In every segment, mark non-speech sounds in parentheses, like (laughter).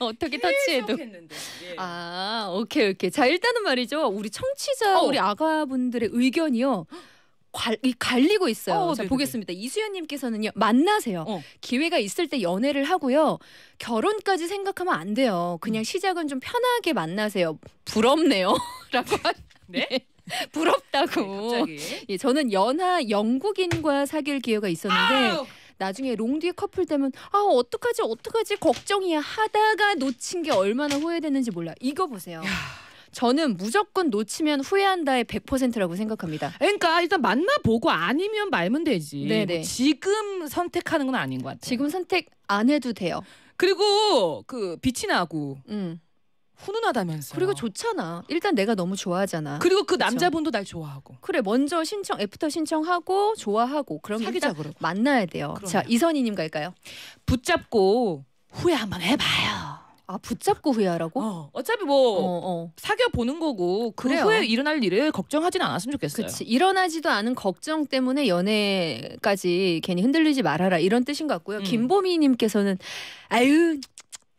(laughs) 어떻게 예, 터치해도. 예. 아, 오케이, 오케이. 자, 일단은 말이죠. 우리 청취자, 어. 우리 아가분들의 의견이요. 관, 갈리고 있어요. 어, 자, 네네네. 보겠습니다. 이수연님께서는요, 만나세요. 어. 기회가 있을 때 연애를 하고요. 결혼까지 생각하면 안 돼요. 그냥 음. 시작은 좀 편하게 만나세요. 부럽네요. (laughs) 라고. 네? 부럽다고. 네, 예, 저는 연하 영국인과 사귈 기회가 있었는데 아유. 나중에 롱디 커플 되면 아 어떡하지 어떡하지 걱정이야 하다가 놓친 게 얼마나 후회됐는지 몰라. 이거 보세요. 저는 무조건 놓치면 후회한다의 100%라고 생각합니다. 그러니까 일단 만나보고 아니면 말면 되지. 뭐 네네. 뭐 지금 선택하는 건 아닌 것 같아요. 지금 선택 안 해도 돼요. 그리고 그 빛이 나고 음. 훈훈하다면서. 그리고 좋잖아. 일단 내가 너무 좋아하잖아. 그리고 그 그쵸? 남자분도 날 좋아하고. 그래 먼저 신청 애프터 신청하고 좋아하고 그럼 사귀자 그러고. 만나야 돼요. 그러면. 자 이선희님 갈까요? 붙잡고 후회 한번 해봐요. 아 붙잡고 후회하라고? 어, 어차피 뭐 어, 어. 사귀어 보는 거고 그 후에 일어날 일을 걱정하진 않았으면 좋겠어요. 그치. 일어나지도 않은 걱정 때문에 연애까지 괜히 흔들리지 말아라 이런 뜻인 것 같고요. 음. 김보미님께서는 아유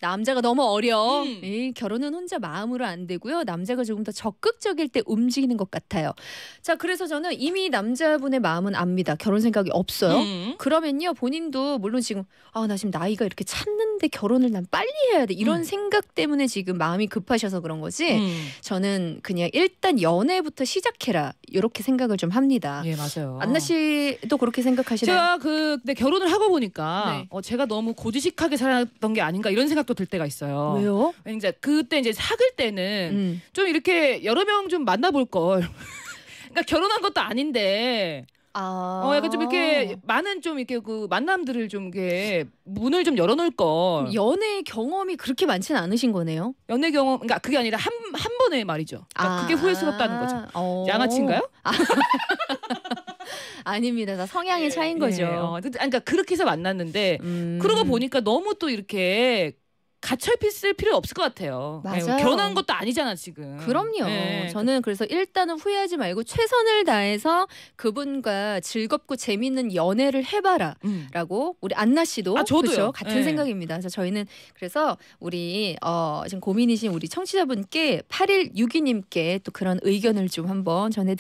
남자가 너무 어려. 음. 에이, 결혼은 혼자 마음으로 안 되고요. 남자가 조금 더 적극적일 때 움직이는 것 같아요. 자, 그래서 저는 이미 남자분의 마음은 압니다. 결혼 생각이 없어요. 음. 그러면요, 본인도 물론 지금 아, 나 지금 나이가 이렇게 찼는데 결혼을 난 빨리 해야 돼. 이런 음. 생각 때문에 지금 마음이 급하셔서 그런 거지. 음. 저는 그냥 일단 연애부터 시작해라. 이렇게 생각을 좀 합니다. 예, 맞아요. 안나 씨도 그렇게 생각하시나요? 제가 그 근데 결혼을 하고 보니까 네. 어, 제가 너무 고지식하게 살았던 게 아닌가 이런 생각도 생각도 들 때가 있어요. 왜요? 이제 그때 이제 사귈 때는 음. 좀 이렇게 여러 명 좀 만나볼 걸. (laughs) 그러니까 결혼한 것도 아닌데. 아. 어, 약간 좀 이렇게 많은 좀 이렇게 그 만남들을 좀 이렇게 문을 좀 열어놓을 걸. 연애 경험이 그렇게 많지는 않으신 거네요. 연애 경험, 그러니까 그게 아니라 한, 한 번에 말이죠. 그러니까 아. 그게 후회스럽다는 거죠. 어. 양아치인가요? 아. (laughs) 아닙니다. 다 성향의 예, 차인 거죠. 네. 어, 아, 그러니까 그렇게 해서 만났는데 음. 그러고 보니까 너무 또 이렇게 갇혀있을 있을 필요 없을 것 같아요. 네, 맞아요. 변한 것도 아니잖아 지금. 그럼요. 네. 저는 그래서 일단은 후회하지 말고 최선을 다해서 그분과 즐겁고 재밌는 연애를 해봐라라고 음. 우리 안나 씨도 아, 저도요. 그쵸? 같은 네. 생각입니다. 그래서 저희는 그래서 우리 어, 지금 고민이신 우리 청취자분께 8162님께 또 그런 의견을 좀 한번 전해드